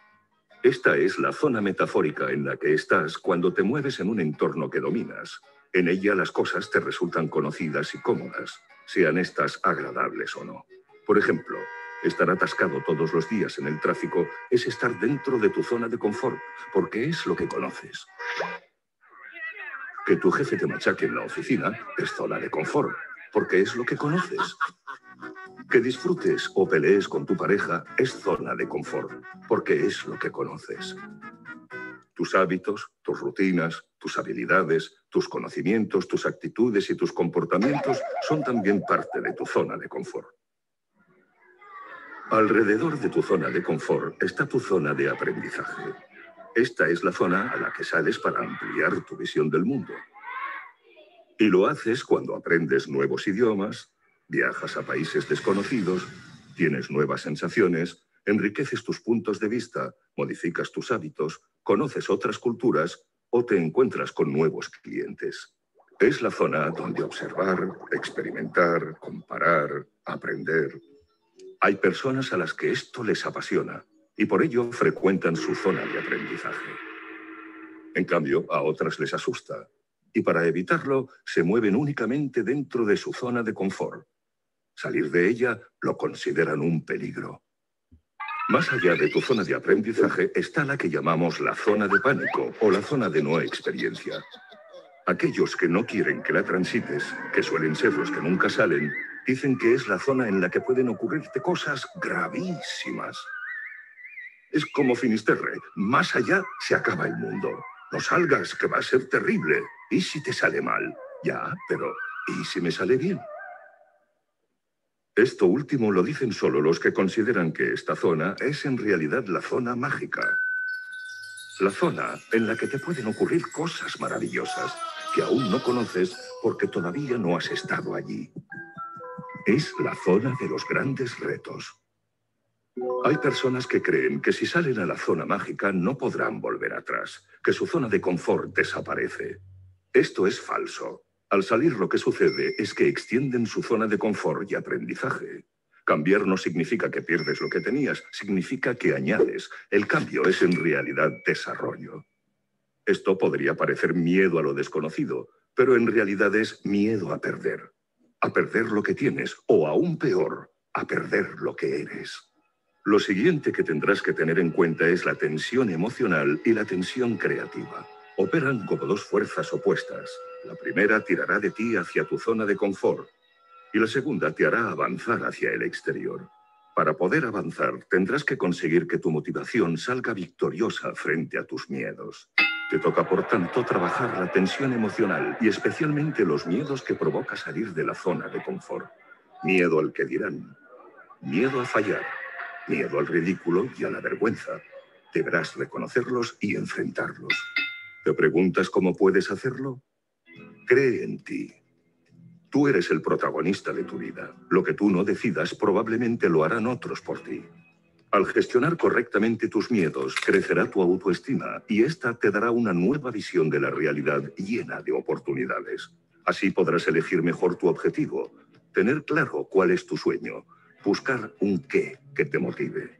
Esta es la zona metafórica en la que estás cuando te mueves en un entorno que dominas. En ella las cosas te resultan conocidas y cómodas, sean estas agradables o no. Por ejemplo, estar atascado todos los días en el tráfico es estar dentro de tu zona de confort, porque es lo que conoces. Que tu jefe te machaque en la oficina es zona de confort, porque es lo que conoces. Que disfrutes o pelees con tu pareja es zona de confort, porque es lo que conoces. Tus hábitos, tus rutinas, tus habilidades, tus conocimientos, tus actitudes y tus comportamientos son también parte de tu zona de confort. Alrededor de tu zona de confort está tu zona de aprendizaje. Esta es la zona a la que sales para ampliar tu visión del mundo. Y lo haces cuando aprendes nuevos idiomas, Viajas a países desconocidos, tienes nuevas sensaciones, enriqueces tus puntos de vista, modificas tus hábitos, conoces otras culturas o te encuentras con nuevos clientes. Es la zona donde observar, experimentar, comparar, aprender. Hay personas a las que esto les apasiona y por ello frecuentan su zona de aprendizaje. En cambio, a otras les asusta y para evitarlo se mueven únicamente dentro de su zona de confort, Salir de ella lo consideran un peligro. Más allá de tu zona de aprendizaje está la que llamamos la zona de pánico o la zona de no experiencia. Aquellos que no quieren que la transites, que suelen ser los que nunca salen, dicen que es la zona en la que pueden ocurrirte cosas gravísimas. Es como Finisterre, más allá se acaba el mundo. No salgas, que va a ser terrible. ¿Y si te sale mal? Ya, pero ¿y si me sale bien? Esto último lo dicen solo los que consideran que esta zona es en realidad la zona mágica. La zona en la que te pueden ocurrir cosas maravillosas que aún no conoces porque todavía no has estado allí. Es la zona de los grandes retos. Hay personas que creen que si salen a la zona mágica no podrán volver atrás, que su zona de confort desaparece. Esto es falso. Al salir lo que sucede es que extienden su zona de confort y aprendizaje. Cambiar no significa que pierdes lo que tenías, significa que añades. El cambio es en realidad desarrollo. Esto podría parecer miedo a lo desconocido, pero en realidad es miedo a perder. A perder lo que tienes, o aún peor, a perder lo que eres. Lo siguiente que tendrás que tener en cuenta es la tensión emocional y la tensión creativa. Operan como dos fuerzas opuestas. La primera tirará de ti hacia tu zona de confort y la segunda te hará avanzar hacia el exterior. Para poder avanzar, tendrás que conseguir que tu motivación salga victoriosa frente a tus miedos. Te toca, por tanto, trabajar la tensión emocional y especialmente los miedos que provoca salir de la zona de confort. Miedo al que dirán, miedo a fallar, miedo al ridículo y a la vergüenza. Deberás reconocerlos y enfrentarlos. ¿Te preguntas cómo puedes hacerlo? Cree en ti. Tú eres el protagonista de tu vida. Lo que tú no decidas probablemente lo harán otros por ti. Al gestionar correctamente tus miedos, crecerá tu autoestima y esta te dará una nueva visión de la realidad llena de oportunidades. Así podrás elegir mejor tu objetivo, tener claro cuál es tu sueño, buscar un qué que te motive.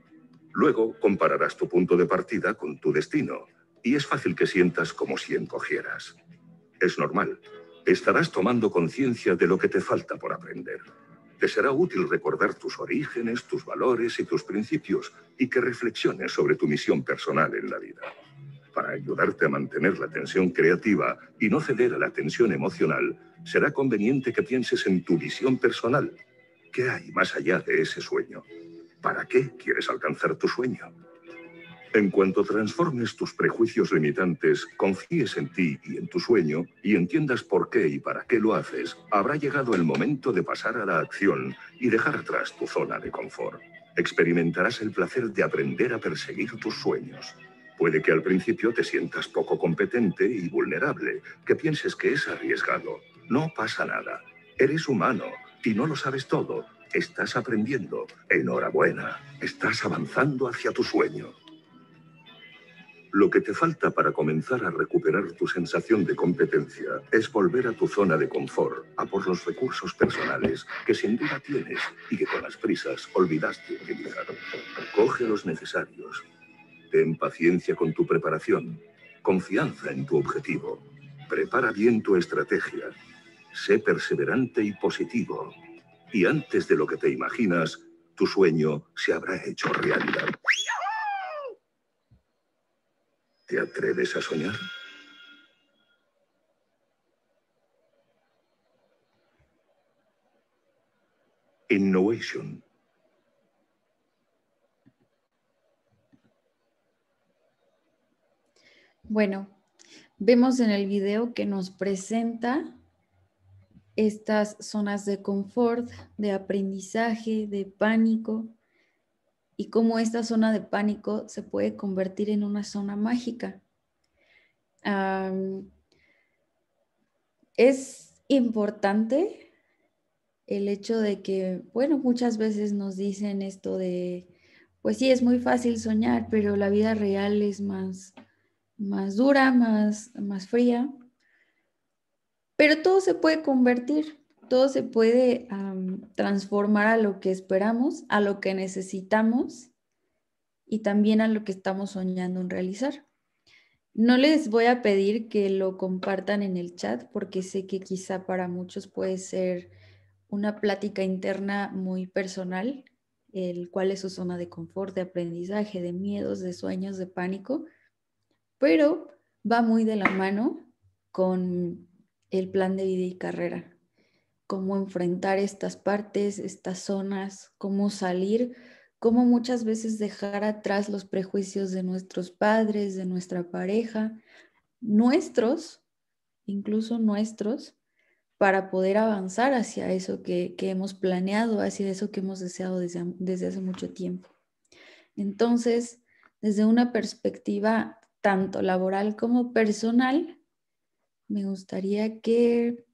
Luego compararás tu punto de partida con tu destino y es fácil que sientas como si encogieras. Es normal. Estarás tomando conciencia de lo que te falta por aprender. Te será útil recordar tus orígenes, tus valores y tus principios y que reflexiones sobre tu misión personal en la vida. Para ayudarte a mantener la tensión creativa y no ceder a la tensión emocional, será conveniente que pienses en tu visión personal. ¿Qué hay más allá de ese sueño? ¿Para qué quieres alcanzar tu sueño? En cuanto transformes tus prejuicios limitantes, confíes en ti y en tu sueño y entiendas por qué y para qué lo haces, habrá llegado el momento de pasar a la acción y dejar atrás tu zona de confort. Experimentarás el placer de aprender a perseguir tus sueños. Puede que al principio te sientas poco competente y vulnerable, que pienses que es arriesgado. No pasa nada. Eres humano y no lo sabes todo. Estás aprendiendo. Enhorabuena. Estás avanzando hacia tu sueño. Lo que te falta para comenzar a recuperar tu sensación de competencia es volver a tu zona de confort, a por los recursos personales que sin duda tienes y que con las prisas olvidaste utilizar. Coge los necesarios. Ten paciencia con tu preparación, confianza en tu objetivo. Prepara bien tu estrategia. Sé perseverante y positivo. Y antes de lo que te imaginas, tu sueño se habrá hecho realidad. ¿Te atreves a soñar? Innovation. Bueno, vemos en el video que nos presenta estas zonas de confort, de aprendizaje, de pánico, y cómo esta zona de pánico se puede convertir en una zona mágica. es importante el hecho de que, bueno, muchas veces nos dicen esto de, pues sí, es muy fácil soñar, pero la vida real es más, más dura, más, más fría. Pero todo se puede convertir todo se puede transformar a lo que esperamos, a lo que necesitamos y también a lo que estamos soñando en realizar. No les voy a pedir que lo compartan en el chat porque sé que quizá para muchos puede ser una plática interna muy personal, el cual es su zona de confort, de aprendizaje, de miedos, de sueños, de pánico, pero va muy de la mano con el plan de vida y carrera cómo enfrentar estas partes, estas zonas, cómo salir, cómo muchas veces dejar atrás los prejuicios de nuestros padres, de nuestra pareja, nuestros, incluso nuestros, para poder avanzar hacia eso que, hemos planeado, hacia eso que hemos deseado desde hace mucho tiempo. Entonces, desde una perspectiva tanto laboral como personal, me gustaría que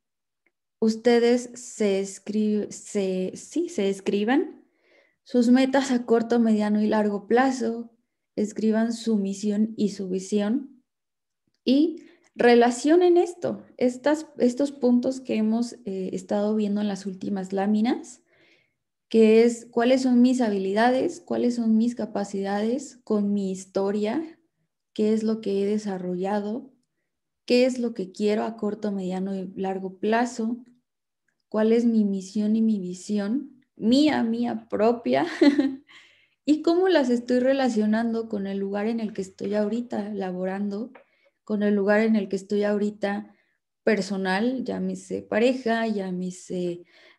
ustedes se, sí, se escriban sus metas a corto, mediano y largo plazo, escriban su misión y su visión y relacionen esto, estos puntos que hemos eh, estado viendo en las últimas láminas, que es cuáles son mis habilidades, cuáles son mis capacidades con mi historia, qué es lo que he desarrollado, qué es lo que quiero a corto, mediano y largo plazo, cuál es mi misión y mi visión, mía, mía propia, y cómo las estoy relacionando con el lugar en el que estoy ahorita laborando, con el lugar en el que estoy ahorita personal, llámese pareja, mis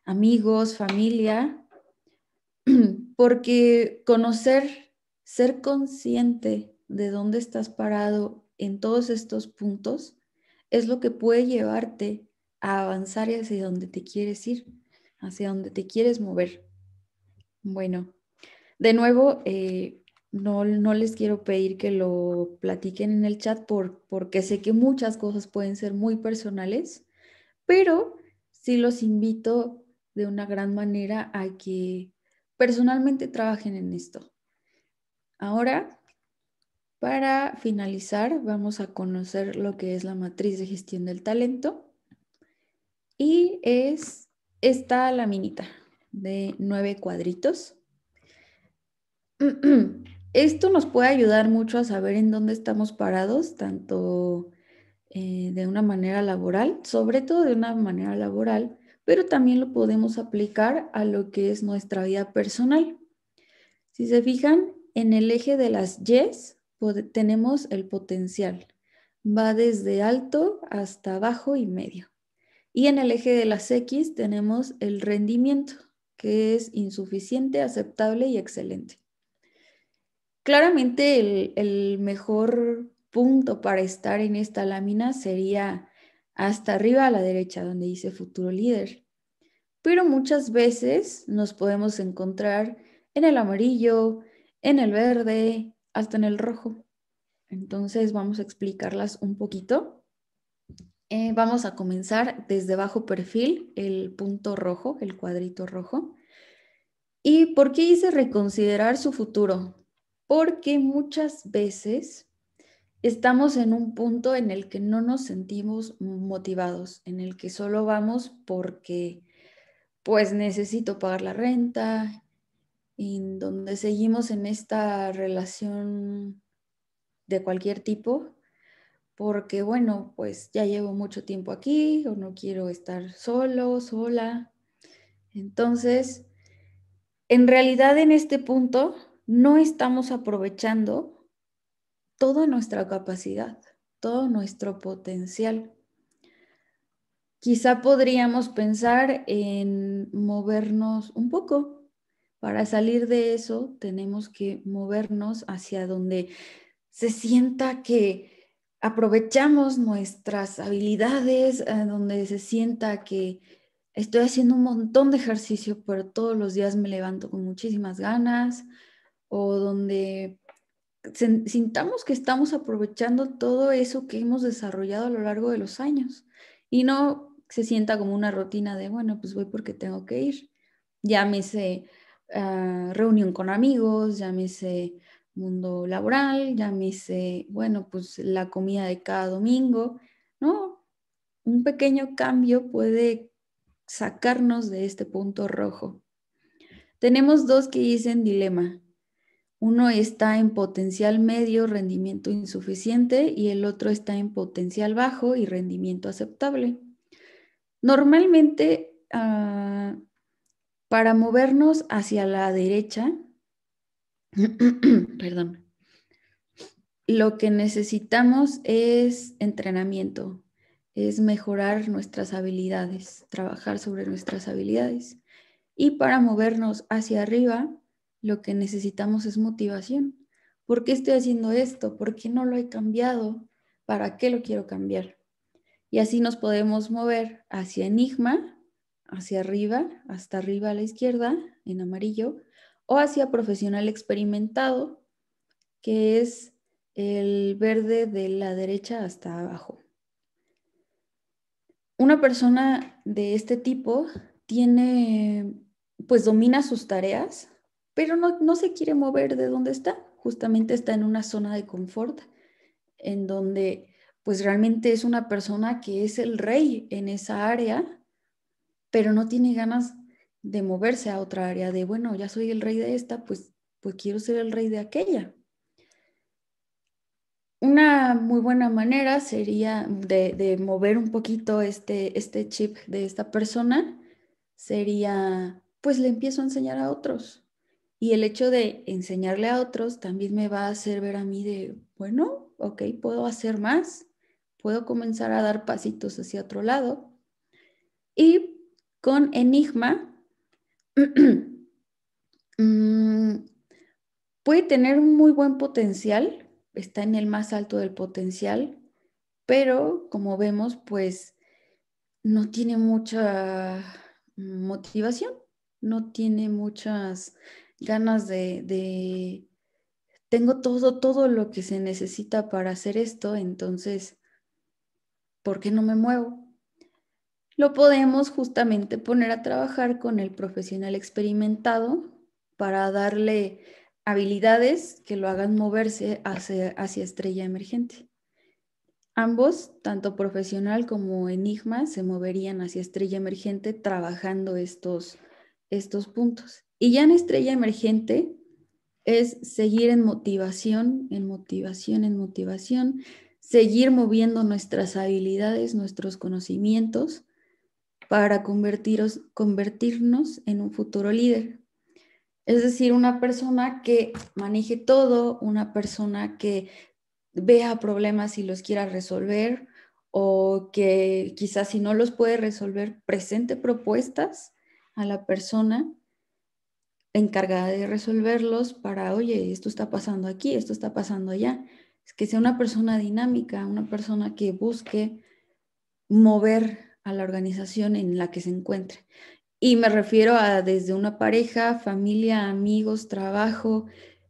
amigos, familia, porque conocer, ser consciente de dónde estás parado en todos estos puntos es lo que puede llevarte a avanzar hacia donde te quieres ir, hacia donde te quieres mover. Bueno, de nuevo, eh, no, les quiero pedir que lo platiquen en el chat porque sé que muchas cosas pueden ser muy personales, pero sí los invito de una gran manera a que personalmente trabajen en esto. Ahora para finalizar, vamos a conocer lo que es la matriz de gestión del talento y es esta laminita de nueve cuadritos. Esto nos puede ayudar mucho a saber en dónde estamos parados, tanto eh, de una manera laboral, sobre todo de una manera laboral, pero también lo podemos aplicar a lo que es nuestra vida personal. Si se fijan, en el eje de las yes tenemos el potencial. Va desde alto hasta bajo y medio. Y en el eje de las X tenemos el rendimiento, que es insuficiente, aceptable y excelente. Claramente el, mejor punto para estar en esta lámina sería hasta arriba a la derecha, donde dice futuro líder. Pero muchas veces nos podemos encontrar en el amarillo, en el verde, hasta en el rojo. Entonces vamos a explicarlas un poquito. Eh, vamos a comenzar desde bajo perfil, el punto rojo, el cuadrito rojo. ¿Y por qué hice reconsiderar su futuro? Porque muchas veces estamos en un punto en el que no nos sentimos motivados, en el que solo vamos porque pues necesito pagar la renta, en donde seguimos en esta relación de cualquier tipo, porque bueno, pues ya llevo mucho tiempo aquí o no quiero estar solo, sola. Entonces, en realidad en este punto no estamos aprovechando toda nuestra capacidad, todo nuestro potencial. Quizá podríamos pensar en movernos un poco, para salir de eso tenemos que movernos hacia donde se sienta que aprovechamos nuestras habilidades, donde se sienta que estoy haciendo un montón de ejercicio, pero todos los días me levanto con muchísimas ganas, o donde sintamos que estamos aprovechando todo eso que hemos desarrollado a lo largo de los años y no se sienta como una rutina de, bueno, pues voy porque tengo que ir. Ya me sé Ah, reunión con amigos, llámese mundo laboral, llámese, bueno, pues la comida de cada domingo, ¿no? Un pequeño cambio puede sacarnos de este punto rojo. Tenemos dos que dicen dilema. Uno está en potencial medio, rendimiento insuficiente, y el otro está en potencial bajo y rendimiento aceptable. Normalmente ah, para movernos hacia la derecha, perdón, lo que necesitamos es entrenamiento, es mejorar nuestras habilidades, trabajar sobre nuestras habilidades. Y para movernos hacia arriba, lo que necesitamos es motivación. ¿Por qué estoy haciendo esto? ¿Por qué no lo he cambiado? ¿Para qué lo quiero cambiar? Y así nos podemos mover hacia enigma hacia arriba, hasta arriba a la izquierda, en amarillo, o hacia profesional experimentado, que es el verde de la derecha hasta abajo. Una persona de este tipo tiene, pues domina sus tareas, pero no, se quiere mover de donde está, justamente está en una zona de confort, en donde pues realmente es una persona que es el rey en esa área pero no tiene ganas de moverse a otra área, de, bueno, ya soy el rey de esta, pues, pues quiero ser el rey de aquella. Una muy buena manera sería de, mover un poquito este, este chip de esta persona, sería, pues le empiezo a enseñar a otros. Y el hecho de enseñarle a otros también me va a hacer ver a mí de, bueno, ok, puedo hacer más, puedo comenzar a dar pasitos hacia otro lado. Y con Enigma mm, puede tener un muy buen potencial, está en el más alto del potencial, pero como vemos, pues no tiene mucha motivación, no tiene muchas ganas de, tengo todo, todo lo que se necesita para hacer esto, entonces, ¿por qué no me muevo? lo podemos justamente poner a trabajar con el profesional experimentado para darle habilidades que lo hagan moverse hacia, hacia estrella emergente. Ambos, tanto profesional como enigma, se moverían hacia estrella emergente trabajando estos, estos puntos. Y ya en estrella emergente es seguir en motivación, en motivación, en motivación, seguir moviendo nuestras habilidades, nuestros conocimientos para convertiros, convertirnos en un futuro líder. Es decir, una persona que maneje todo, una persona que vea problemas y los quiera resolver, o que quizás si no los puede resolver, presente propuestas a la persona encargada de resolverlos para, oye, esto está pasando aquí, esto está pasando allá. Es que sea una persona dinámica, una persona que busque mover la organización en la que se encuentre. Y me refiero a desde una pareja, familia, amigos, trabajo,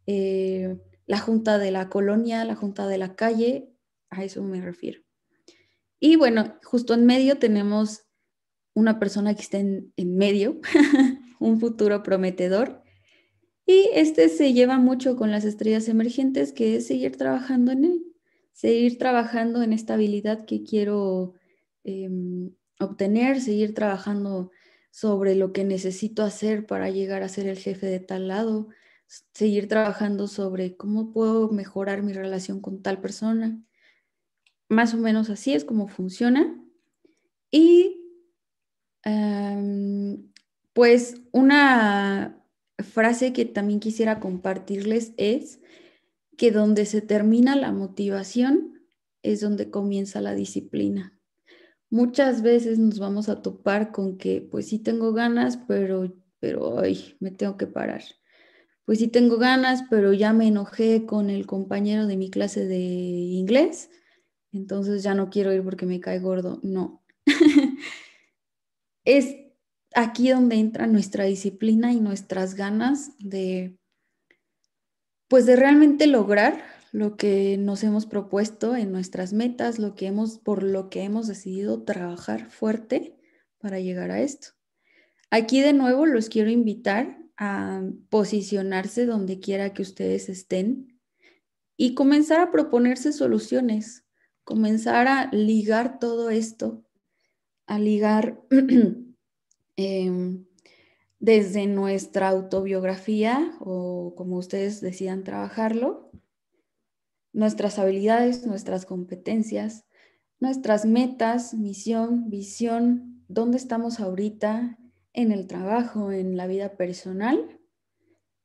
eh, la junta de la colonia, la junta de la calle, a eso me refiero. Y bueno, justo en medio tenemos una persona que está en, medio, un futuro prometedor. Y este se lleva mucho con las estrellas emergentes, que es seguir trabajando en él, seguir trabajando en esta habilidad que quiero eh, obtener, seguir trabajando sobre lo que necesito hacer para llegar a ser el jefe de tal lado, seguir trabajando sobre cómo puedo mejorar mi relación con tal persona. Más o menos así es como funciona. Y em, pues una frase que también quisiera compartirles es que donde se termina la motivación es donde comienza la disciplina muchas veces nos vamos a topar con que, pues sí tengo ganas, pero, pero ay, me tengo que parar. Pues sí tengo ganas, pero ya me enojé con el compañero de mi clase de inglés, entonces ya no quiero ir porque me cae gordo. No. es aquí donde entra nuestra disciplina y nuestras ganas de, pues de realmente lograr lo que nos hemos propuesto en nuestras metas, lo que hemos, por lo que hemos decidido trabajar fuerte para llegar a esto. Aquí de nuevo los quiero invitar a posicionarse donde quiera que ustedes estén y comenzar a proponerse soluciones, comenzar a ligar todo esto, a ligar em, desde nuestra autobiografía o como ustedes decidan trabajarlo, nuestras habilidades, nuestras competencias, nuestras metas, misión, visión, dónde estamos ahorita en el trabajo, en la vida personal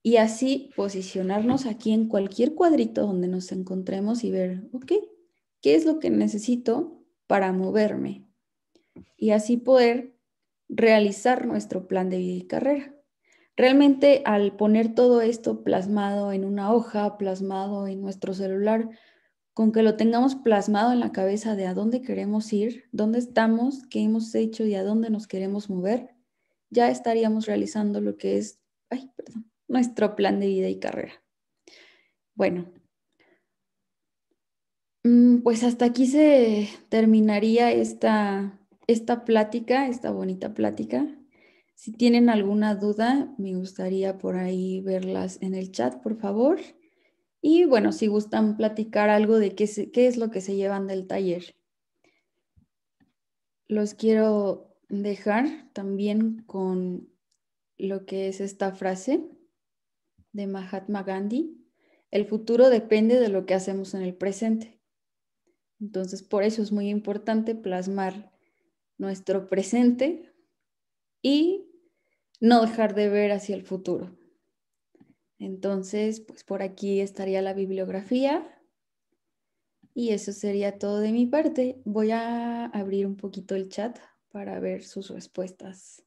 y así posicionarnos aquí en cualquier cuadrito donde nos encontremos y ver, ok, ¿qué es lo que necesito para moverme? Y así poder realizar nuestro plan de vida y carrera. Realmente al poner todo esto plasmado en una hoja, plasmado en nuestro celular, con que lo tengamos plasmado en la cabeza de a dónde queremos ir, dónde estamos, qué hemos hecho y a dónde nos queremos mover, ya estaríamos realizando lo que es nuestro plan de vida y carrera. Bueno, mm, pues hasta aquí se terminaría esta plática, esta bonita plática. Si tienen alguna duda, me gustaría por ahí verlas en el chat, por favor. Y bueno, si gustan platicar algo de qué, es lo que se llevan del taller. Los quiero dejar también con lo que es esta frase de Mahatma Gandhi. El futuro depende de lo que hacemos en el presente. Entonces, por eso es muy importante plasmar nuestro presente y no dejar de ver hacia el futuro. Entonces, pues por aquí estaría la bibliografía. Y eso sería todo de mi parte. Voy a abrir un poquito el chat para ver sus respuestas.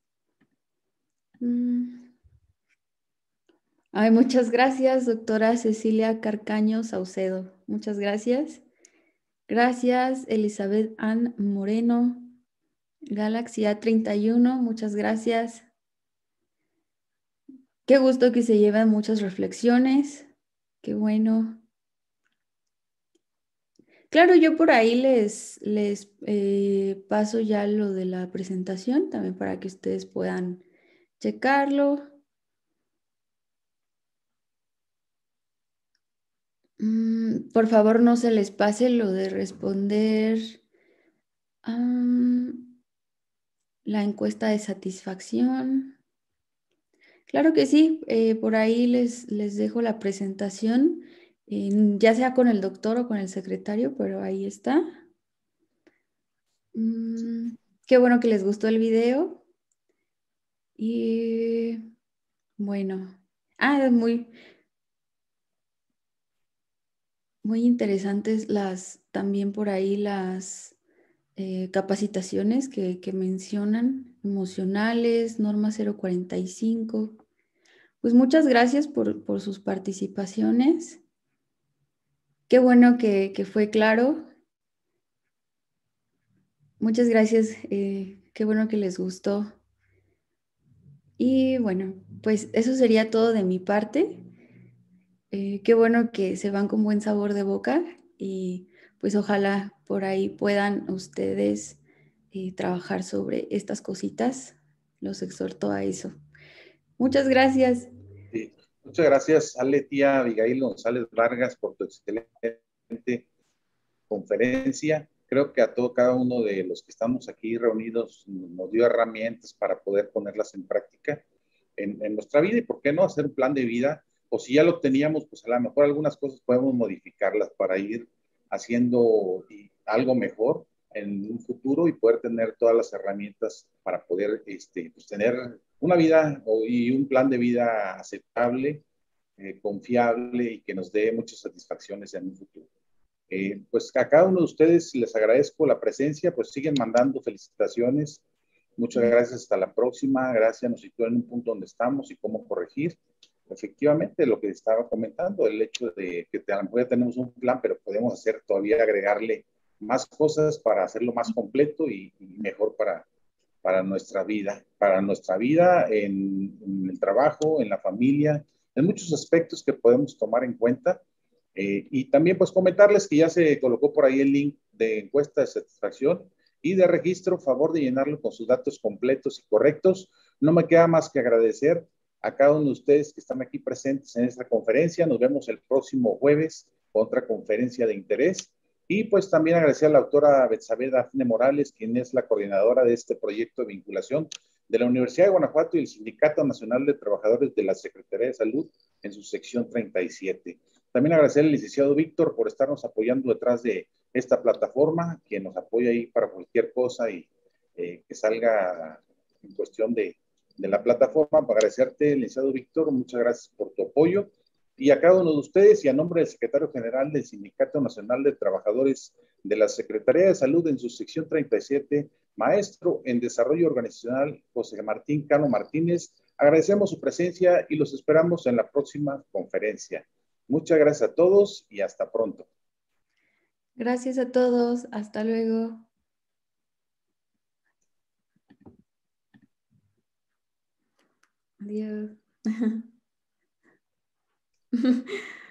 Mm. muchas gracias, doctora Cecilia Carcaño Saucedo. Muchas gracias. Gracias, Elizabeth Ann Moreno. Galaxia 31, muchas gracias. Qué gusto que se llevan muchas reflexiones. Qué bueno. Claro, yo por ahí les, eh, paso ya lo de la presentación también para que ustedes puedan checarlo. Mm, por favor, no se les pase lo de responder la encuesta de satisfacción. Claro que sí, eh, por ahí les, les dejo la presentación, ya sea con el doctor o con el secretario, pero ahí está. Mm, qué bueno que les gustó el video. Y bueno, ah, es muy, muy interesantes las, también por ahí las, eh, capacitaciones que, mencionan, emocionales, norma 045. Pues muchas gracias por, sus participaciones. Qué bueno que, fue claro. Muchas gracias. Eh, qué bueno que les gustó. Y bueno, pues eso sería todo de mi parte. Eh, qué bueno que se van con buen sabor de boca y pues ojalá por ahí puedan ustedes eh, trabajar sobre estas cositas. Los exhorto a eso. Muchas gracias. Muchas gracias, Ale, tía Abigail González Vargas, por tu excelente conferencia. Creo que a todo cada uno de los que estamos aquí reunidos nos dio herramientas para poder ponerlas en práctica en, en nuestra vida y, ¿por qué no?, hacer un plan de vida. O si ya lo teníamos, pues a lo mejor algunas cosas podemos modificarlas para ir haciendo eh, algo mejor en un futuro y poder tener todas las herramientas para poder este, pues, tener una vida y un plan de vida aceptable, eh, confiable y que nos dé muchas satisfacciones en un futuro. Eh, pues a cada uno de ustedes les agradezco la presencia, pues siguen mandando felicitaciones. Muchas gracias, hasta la próxima. Gracias, nos sitúan en un punto donde estamos y cómo corregir efectivamente lo que estaba comentando, el hecho de que a lo ya tenemos un plan, pero podemos hacer todavía agregarle más cosas para hacerlo más completo y, mejor para, para nuestra vida, para nuestra vida en, el trabajo, en la familia, en muchos aspectos que podemos tomar en cuenta. Eh, y también pues comentarles que ya se colocó por ahí el link de encuesta de satisfacción y de registro, favor de llenarlo con sus datos completos y correctos. No me queda más que agradecer a cada uno de ustedes que están aquí presentes en esta conferencia. Nos vemos el próximo jueves, con otra conferencia de interés. Y pues también agradecer a la autora Betsabe Dafne Morales, quien es la coordinadora de este proyecto de vinculación de la Universidad de Guanajuato y el Sindicato Nacional de Trabajadores de la Secretaría de Salud en su sección 37. También agradecer al licenciado Víctor por estarnos apoyando detrás de esta plataforma, que nos apoya ahí para cualquier cosa y eh, que salga en cuestión de, de la plataforma para agradecerte, licenciado Víctor, muchas gracias por tu apoyo y a cada uno de ustedes y a nombre del secretario general del Sindicato Nacional de Trabajadores de la Secretaría de Salud en su sección 37, maestro en desarrollo organizacional José Martín Cano Martínez, agradecemos su presencia y los esperamos en la próxima conferencia. Muchas gracias a todos y hasta pronto. Gracias a todos, hasta luego. Adiós.